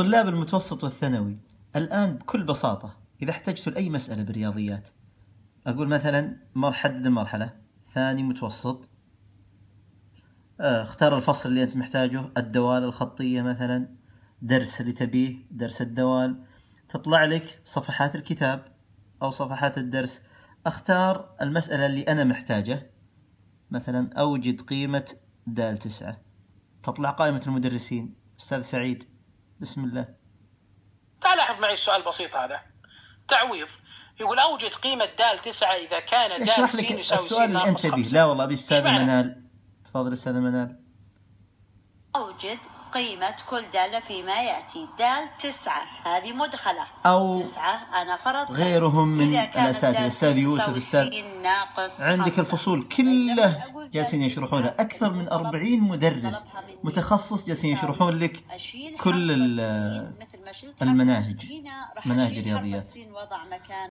طلاب المتوسط والثانوي الآن بكل بساطة إذا احتجت لأي مسألة بالرياضيات أقول مثلا حدد المرحلة ثاني متوسط آه، اختار الفصل اللي أنت محتاجه الدوال الخطية مثلا درس اللي تبيه درس الدوال تطلع لك صفحات الكتاب أو صفحات الدرس اختار المسألة اللي أنا محتاجة مثلا أوجد قيمة دال تسعة تطلع قائمة المدرسين أستاذ سعيد بسم الله تعال لاحظ معي السؤال البسيط هذا تعويض يقول اوجد قيمه دال 9 اذا كان دال س يساوي س السؤال اللي انت به لا والله ابي منال تفضل استاذ منال اوجد قيمة كل دالة فيما يأتي دال تسعة هذه مدخلة أو تسعة أنا فرضت غيرهم من الأساتذة الأستاذ يوسف الأستاذ عندك الفصول طيب، كله جالسين يشرحونها أكثر من أربعين مدرس متخصص جالسين يشرحون لك كل المناهج مناهج الرياضيات